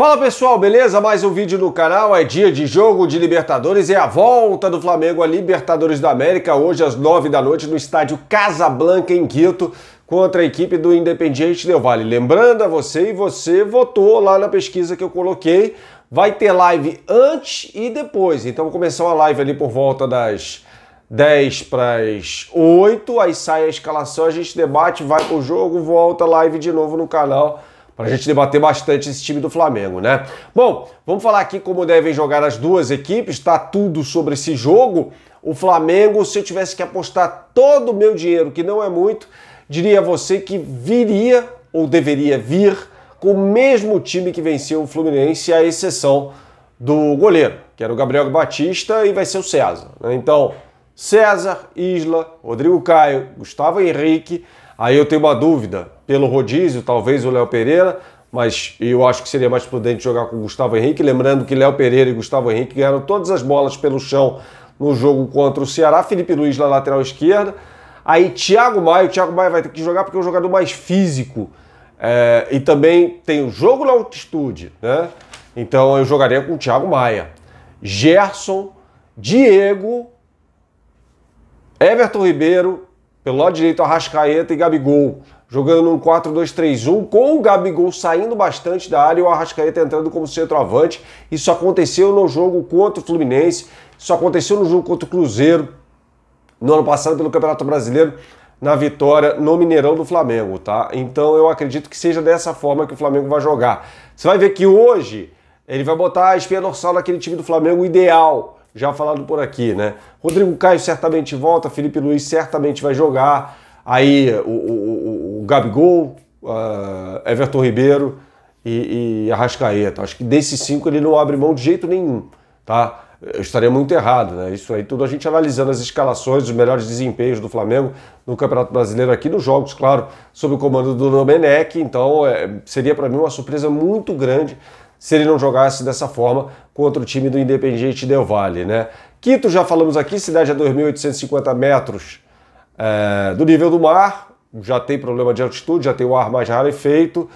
Fala pessoal, beleza? Mais um vídeo no canal. É dia de jogo de Libertadores e é a volta do Flamengo a Libertadores da América hoje às nove da noite no estádio Casablanca em Quito contra a equipe do Independiente Del Vale. Lembrando a você e você votou lá na pesquisa que eu coloquei, vai ter live antes e depois. Então começar uma live ali por volta das 10 para as 8, aí sai a escalação, a gente debate, vai pro jogo, volta live de novo no canal para a gente debater bastante esse time do Flamengo, né? Bom, vamos falar aqui como devem jogar as duas equipes, tá tudo sobre esse jogo. O Flamengo, se eu tivesse que apostar todo o meu dinheiro, que não é muito, diria a você que viria ou deveria vir com o mesmo time que venceu o Fluminense, à exceção do goleiro, que era o Gabriel Batista e vai ser o César. Né? Então, César, Isla, Rodrigo Caio, Gustavo Henrique. Aí eu tenho uma dúvida pelo rodízio, talvez o Léo Pereira, mas eu acho que seria mais prudente jogar com o Gustavo Henrique. Lembrando que Léo Pereira e Gustavo Henrique ganharam todas as bolas pelo chão no jogo contra o Ceará. Felipe Luiz na lateral esquerda. Aí Thiago Maia, o Thiago Maia vai ter que jogar porque é um jogador mais físico. É, e também tem o jogo na altitude, né? Então eu jogaria com o Thiago Maia. Gerson, Diego, Everton Ribeiro pelo lado direito, Arrascaeta e Gabigol. Jogando num 4-2-3-1, com o Gabigol saindo bastante da área e o Arrascaeta entrando como centroavante. Isso aconteceu no jogo contra o Fluminense, isso aconteceu no jogo contra o Cruzeiro, no ano passado pelo Campeonato Brasileiro, na vitória no Mineirão do Flamengo, tá? Então eu acredito que seja dessa forma que o Flamengo vai jogar. Você vai ver que hoje ele vai botar a espinha dorsal naquele time do Flamengo ideal já falado por aqui, né? Rodrigo Caio certamente volta, Felipe Luiz certamente vai jogar, aí o, o, o Gabigol, uh, Everton Ribeiro e, e Arrascaeta. Acho que desses cinco ele não abre mão de jeito nenhum, tá? Eu estaria muito errado, né? Isso aí tudo a gente analisando as escalações, os melhores desempenhos do Flamengo no Campeonato Brasileiro aqui nos jogos, claro, sob o comando do Domenech. Então é, seria para mim uma surpresa muito grande se ele não jogasse dessa forma contra o time do Independiente Del Valle, né? Quito, já falamos aqui, cidade a 2.850 metros é, do nível do mar, já tem problema de altitude, já tem o ar mais rarefeito.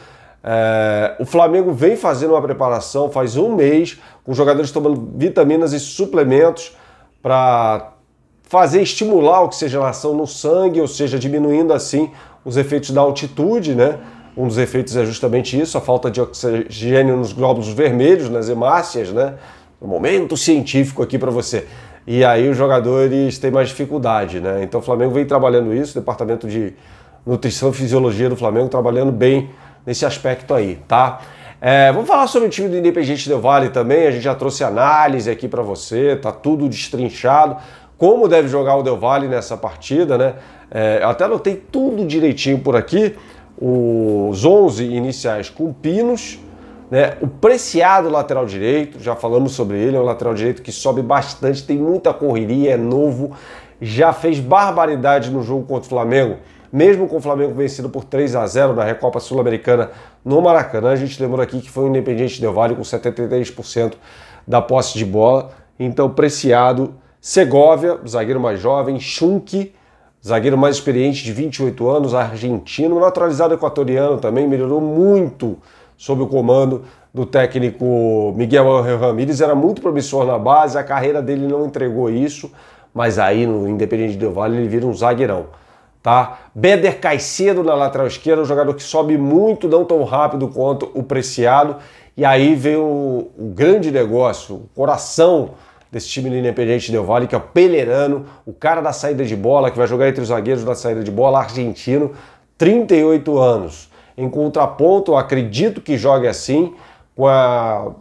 É, o Flamengo vem fazendo uma preparação faz um mês, com jogadores tomando vitaminas e suplementos para fazer estimular a oxigenação no sangue, ou seja, diminuindo assim os efeitos da altitude, né? Um dos efeitos é justamente isso, a falta de oxigênio nos glóbulos vermelhos, nas hemácias, né? Um momento científico aqui para você. E aí os jogadores têm mais dificuldade, né? Então o Flamengo vem trabalhando isso, o departamento de nutrição e fisiologia do Flamengo trabalhando bem nesse aspecto aí, tá? É, vamos falar sobre o time do Independente Del Vale também. A gente já trouxe análise aqui para você, tá tudo destrinchado. Como deve jogar o Del Vale nessa partida, né? É, até anotei tudo direitinho por aqui os 11 iniciais com pinos, né? o preciado lateral direito, já falamos sobre ele, é um lateral direito que sobe bastante, tem muita correria, é novo, já fez barbaridade no jogo contra o Flamengo, mesmo com o Flamengo vencido por 3 a 0 na Recopa Sul-Americana no Maracanã, a gente lembrou aqui que foi o Independiente Del Valle com 73% da posse de bola, então preciado, Segovia, zagueiro mais jovem, Schunk, zagueiro mais experiente de 28 anos, argentino, naturalizado equatoriano também, melhorou muito sob o comando do técnico Miguel Ramírez, era muito promissor na base, a carreira dele não entregou isso, mas aí no Independente Del Vale ele vira um zagueirão. Tá? Beder Caicedo na lateral esquerda, um jogador que sobe muito, não tão rápido quanto o Preciado. E aí veio o, o grande negócio, o coração desse time do Independiente Del Valle, que é o Pelerano, o cara da saída de bola, que vai jogar entre os zagueiros da saída de bola, argentino, 38 anos. Em contraponto, acredito que jogue assim, com a,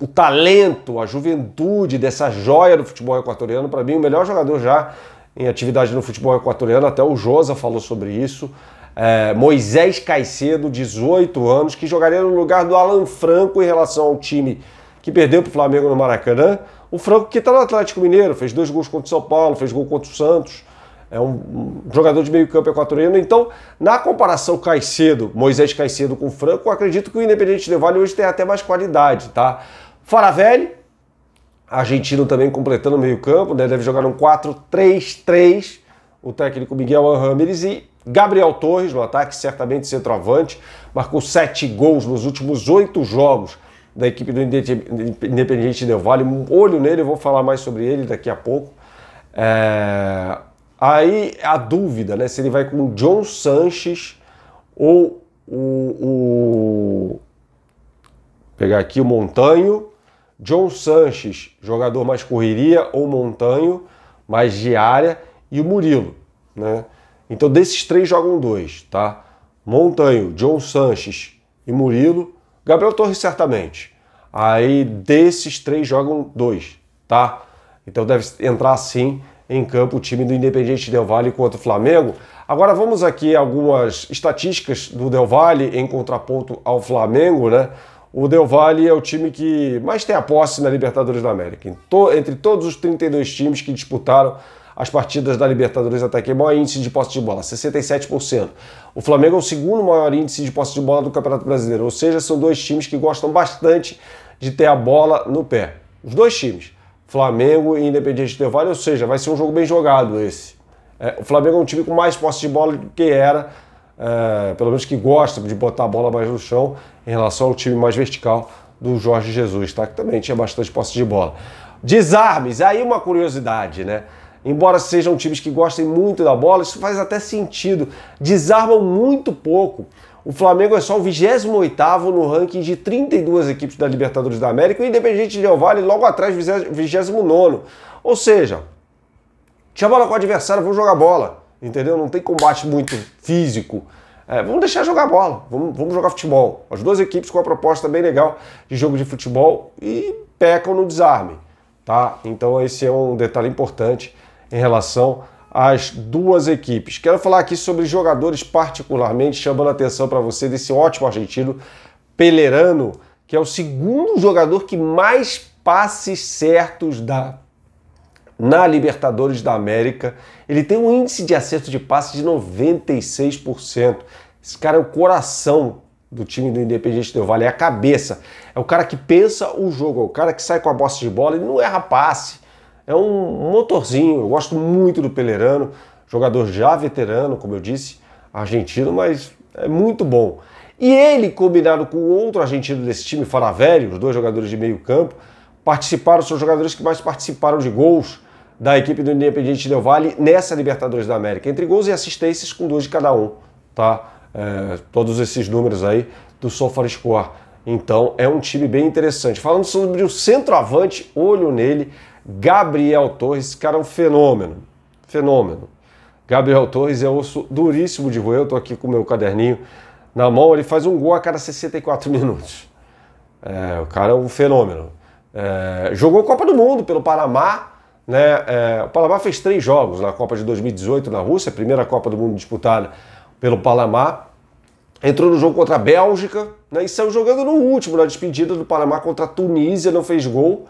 o talento, a juventude dessa joia do futebol equatoriano, para mim, o melhor jogador já em atividade no futebol equatoriano, até o Josa falou sobre isso. É, Moisés Caicedo, 18 anos, que jogaria no lugar do Alan Franco em relação ao time que perdeu para o Flamengo no Maracanã. O Franco, que está no Atlético Mineiro, fez dois gols contra o São Paulo, fez gol contra o Santos. É um jogador de meio campo equatoriano. Então, na comparação Caicedo, Moisés Caicedo com o Franco, acredito que o Independente de Vale hoje tem até mais qualidade, tá? Faravelli, argentino também completando o meio campo, né? deve jogar um 4-3-3, o técnico Miguel Ramirez e Gabriel Torres no ataque, certamente centroavante, marcou sete gols nos últimos oito jogos da equipe do Independiente Del Vale. Um olho nele, vou falar mais sobre ele daqui a pouco. É... Aí a dúvida, né? Se ele vai com o John Sanches ou o. o... Pegar aqui o Montanho. John Sanches, jogador mais correria, ou Montanho, mais diária, e o Murilo, né? Então desses três jogam dois, tá? Montanho, John Sanches e Murilo Gabriel Torres, certamente. Aí desses três jogam dois, tá? Então deve entrar sim em campo o time do Independiente Del Valle contra o Flamengo. Agora vamos aqui algumas estatísticas do Del Valle em contraponto ao Flamengo, né? O Del Valle é o time que mais tem a posse na Libertadores da América. Entre todos os 32 times que disputaram as partidas da Libertadores até aqui. Maior índice de posse de bola, 67%. O Flamengo é o segundo maior índice de posse de bola do Campeonato Brasileiro. Ou seja, são dois times que gostam bastante de ter a bola no pé. Os dois times, Flamengo e Independiente Del Vale, ou seja, vai ser um jogo bem jogado esse. É, o Flamengo é um time com mais posse de bola do que era, é, pelo menos que gosta de botar a bola mais no chão em relação ao time mais vertical do Jorge Jesus, tá? Que também tinha bastante posse de bola. Desarmes, aí uma curiosidade, né? Embora sejam times que gostem muito da bola, isso faz até sentido. Desarmam muito pouco. O Flamengo é só o 28º no ranking de 32 equipes da Libertadores da América, o Independente Del Valle logo atrás, 29 Ou seja, chama bola com o adversário, vamos jogar bola, entendeu? Não tem combate muito físico. É, vamos deixar jogar bola, vamos, vamos jogar futebol. As duas equipes com a proposta bem legal de jogo de futebol e pecam no desarme, tá? Então esse é um detalhe importante em relação às duas equipes. Quero falar aqui sobre jogadores particularmente, chamando a atenção para você desse ótimo argentino, Pelerano, que é o segundo jogador que mais passes certos dá na Libertadores da América. Ele tem um índice de acerto de passe de 96%. Esse cara é o coração do time do Independente Del Vale, é a cabeça. É o cara que pensa o jogo, é o cara que sai com a bosta de bola e não erra passe é um motorzinho. Eu gosto muito do Pelerano, jogador já veterano, como eu disse, argentino, mas é muito bom. E ele, combinado com outro argentino desse time, Faravelli, os dois jogadores de meio campo, participaram, são os jogadores que mais participaram de gols da equipe do Independiente Del Valle nessa Libertadores da América, entre gols e assistências com dois de cada um, tá? É, todos esses números aí do SofaScore. Então é um time bem interessante. Falando sobre o centroavante, olho nele, Gabriel Torres, esse cara é um fenômeno. Fenômeno. Gabriel Torres é osso duríssimo de roer. Eu tô aqui com o meu caderninho na mão. Ele faz um gol a cada 64 minutos. É, o cara é um fenômeno. É, jogou Copa do Mundo pelo Panamá. Né? É, o Panamá fez três jogos na Copa de 2018 na Rússia, primeira Copa do Mundo disputada pelo Panamá. Entrou no jogo contra a Bélgica né? e saiu jogando no último, na despedida do Panamá contra a Tunísia, não fez gol.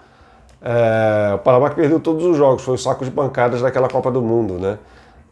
É, o Panamá que perdeu todos os jogos, foi o saco de pancadas daquela Copa do Mundo, né?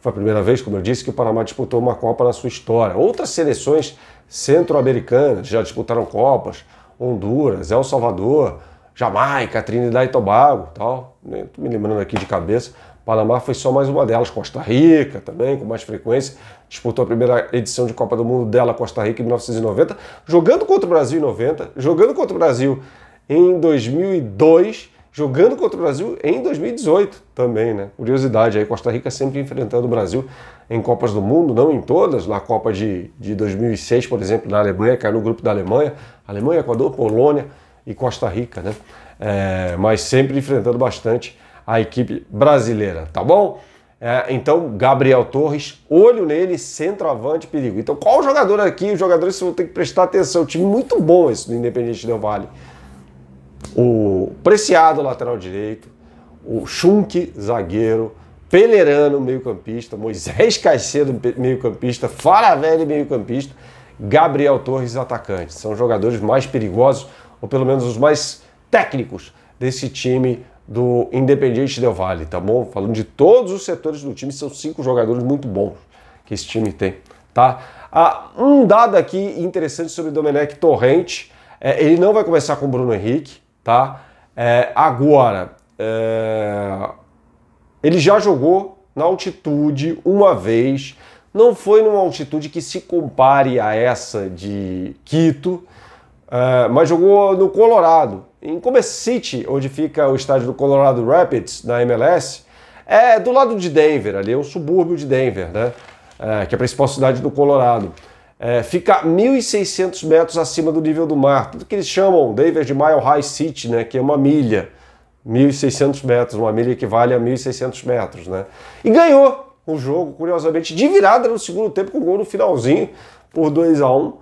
Foi a primeira vez, como eu disse, que o Panamá disputou uma Copa na sua história. Outras seleções centro-americanas já disputaram Copas, Honduras, El Salvador, Jamaica, Trinidad e Tobago, tal. Estou né? me lembrando aqui de cabeça. O Panamá foi só mais uma delas. Costa Rica também, com mais frequência, disputou a primeira edição de Copa do Mundo dela, Costa Rica, em 1990, jogando contra o Brasil em 90, jogando contra o Brasil em 2002 jogando contra o Brasil em 2018 também, né? Curiosidade aí, Costa Rica sempre enfrentando o Brasil em Copas do Mundo, não em todas, na Copa de, de 2006, por exemplo, na Alemanha, caiu no grupo da Alemanha, Alemanha, Equador, Polônia e Costa Rica, né? É, mas sempre enfrentando bastante a equipe brasileira, tá bom? É, então, Gabriel Torres, olho nele, centroavante, perigo. Então, qual jogador aqui? Os jogadores vão ter que prestar atenção. time muito bom esse do Independente Del Valle o Preciado, lateral direito, o Schunk, zagueiro, Pelerano, meio-campista, Moisés Caicedo, meio-campista, Faravelli, meio-campista, Gabriel Torres, atacante. São jogadores mais perigosos, ou pelo menos os mais técnicos desse time do Independiente Del Valle, tá bom? Falando de todos os setores do time, são cinco jogadores muito bons que esse time tem, tá? Ah, um dado aqui interessante sobre o Domenech Torrente, é, ele não vai começar com o Bruno Henrique, tá? É, agora, é, ele já jogou na altitude uma vez, não foi numa altitude que se compare a essa de Quito, é, mas jogou no Colorado, em Commerce City, onde fica o estádio do Colorado Rapids, na MLS, é do lado de Denver, ali é um subúrbio de Denver, né? É, que é a principal cidade do Colorado é, fica 1.600 metros acima do nível do mar, tudo que eles chamam David de Mile High City, né, que é uma milha, 1.600 metros, uma milha equivale a 1.600 metros, né? E ganhou o jogo, curiosamente, de virada no segundo tempo, com o gol no finalzinho, por 2 a 1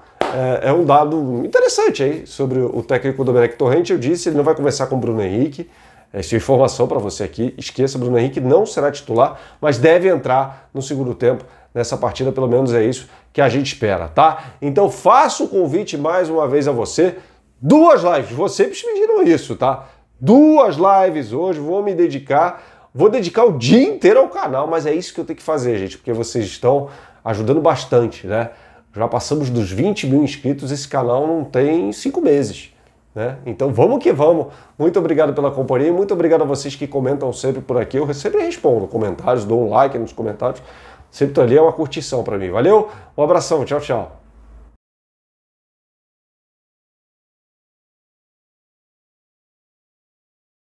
é, é, um dado interessante aí sobre o técnico Domenech Torrente. Eu disse, ele não vai conversar com o Bruno Henrique. Essa é informação para você aqui. Esqueça, Bruno Henrique não será titular, mas deve entrar no segundo tempo nessa partida, pelo menos é isso que a gente espera, tá? Então faço o convite mais uma vez a você. Duas lives, vocês pediram isso, tá? Duas lives hoje, vou me dedicar, vou dedicar o dia inteiro ao canal, mas é isso que eu tenho que fazer, gente, porque vocês estão ajudando bastante, né? Já passamos dos 20 mil inscritos, esse canal não tem cinco meses. Né? Então vamos que vamos. Muito obrigado pela companhia e muito obrigado a vocês que comentam sempre por aqui. Eu sempre respondo comentários, dou um like nos comentários. Sempre tô ali, é uma curtição para mim. Valeu, um abração, tchau, tchau.